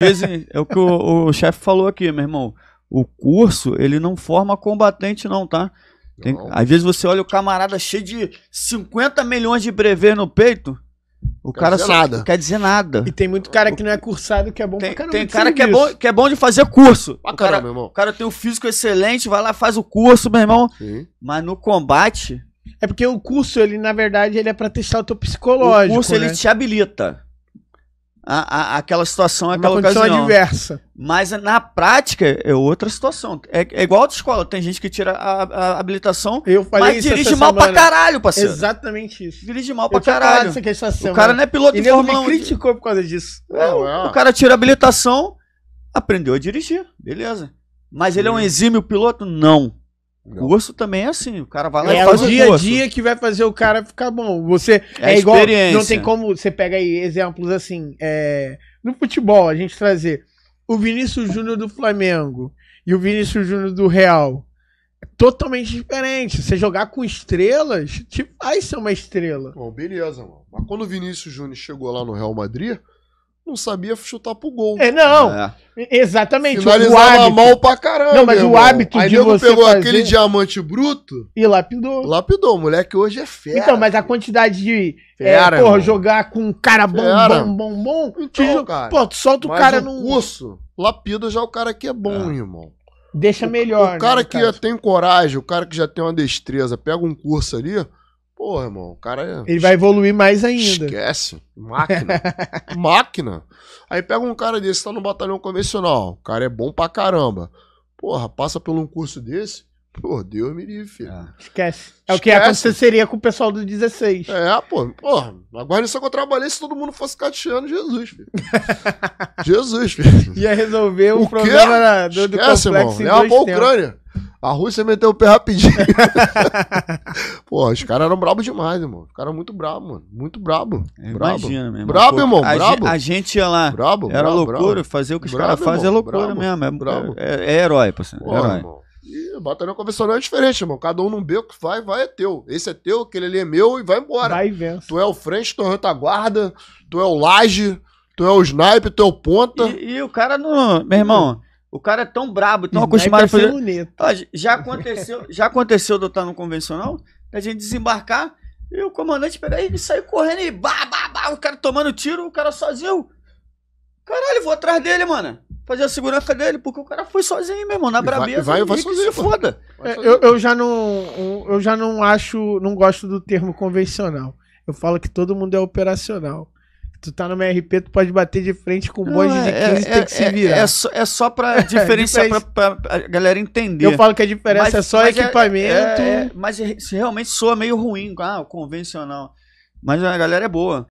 dizem, assim, é o que o, o chefe falou aqui, meu irmão. O curso, ele não forma combatente, não, tá? Tem, não. às vezes você olha o camarada cheio de 50 milhões de breves no peito. O quer cara só nada. quer dizer nada. E tem muito cara que não é cursado que é bom tem, pra caramba. Tem cara que é, bom, que é bom de fazer curso. o cara, meu irmão. O cara tem um físico excelente, vai lá, faz o curso, meu irmão. Sim. Mas no combate. É porque o curso, ele, na verdade, ele é pra testar o teu psicológico. O curso, né? ele te habilita a, a, aquela situação, aquela uma ocasião. adversa. Mas na prática é outra situação. É, é igual a de escola, tem gente que tira a, a habilitação, eu falei mas dirige mal semana. pra caralho, parceiro. Exatamente isso. Dirige mal eu pra caralho. o cara não é piloto e de Fórmula me criticou por causa disso. É, o, o cara tira a habilitação, aprendeu a dirigir, beleza. Mas ele é um exímio piloto? Não. Gosto Curso também é assim, o cara vai lá é e faz o dia a dia que vai fazer o cara ficar bom. Você é, é igual, não tem como você pega aí exemplos assim, é, no futebol a gente trazer o Vinícius Júnior do Flamengo e o Vinícius Júnior do Real é totalmente diferente. Você jogar com estrelas te faz ser uma estrela. Bom, beleza, mano. Mas quando o Vinícius Júnior chegou lá no Real Madrid, não sabia chutar pro gol. É, não. É. Exatamente. Finalizava mal pra caramba. Não, mas o hábito Aí de você pegou fazer... aquele diamante bruto e lapidou. Lapidou, moleque hoje é fera. Então, mas a quantidade de é, fera, é, porra, jogar com um cara bom, fera. bom, bom, bom. Então, tu, cara, pô, tu solta o cara um no curso, lapida já é o cara que é bom, é. irmão. Deixa o, melhor. O cara né, que já tem coragem, o cara que já tem uma destreza, pega um curso ali, Porra, irmão, o cara. É Ele vai evoluir mais ainda. Esquece. Máquina. Máquina. Aí pega um cara desse, tá no batalhão convencional. O cara é bom pra caramba. Porra, passa por um curso desse. Pô, Deus me livre, filho. Ah. Esquece. É o que aconteceria com o pessoal do 16. É, pô. Porra, agora só é que eu trabalhei, se todo mundo fosse cateando, Jesus, filho. Jesus, filho. Ia resolver o, o problema do, do Esquece, complexo irmão. Em é a Ucrânia. A Rússia meteu o pé rapidinho. Pô, os caras eram brabo demais, irmão. Os caras muito brabo, mano. Muito brabo. brabo. Imagina, meu irmão. Brabo, irmão. A, brabo. a gente ia lá. Brabo, era brabo, loucura. Fazer o que os caras fazem é loucura brabo, mesmo. É, brabo. É, é herói, parceiro. Assim, pô, herói. Irmão. E batalhão convencional é diferente, irmão. Cada um num beco, vai, vai, é teu. Esse é teu, aquele ali é meu e vai embora. Vai e Tu é o frente, tu é o retaguarda, tu é o laje, tu é o sniper, tu é o ponta. E, e o cara não. Meu irmão, o cara é tão brabo, tão acostumado a fazer. Bonito. Ó, já aconteceu, já aconteceu de eu estar no convencional, da gente desembarcar e o comandante pegar e sair correndo e bah, bah, bah, o cara tomando tiro, o cara sozinho. Caralho, vou atrás dele, mano. Fazer a segurança dele, porque o cara foi sozinho, meu irmão, na brabeza. Vai, vai, vai é, sozinho, foda. É, eu, eu já não, eu já não acho, não gosto do termo convencional. Eu falo que todo mundo é operacional tu tá no RP, tu pode bater de frente com um monte de 15 é, é tem que se é, é, virar. É, é, só, é só pra diferença pra, pra, galera entender. Eu falo que a diferença mas, é só equipamento. mas realmente soa meio ruim, ah, o convencional. Mas a galera é boa.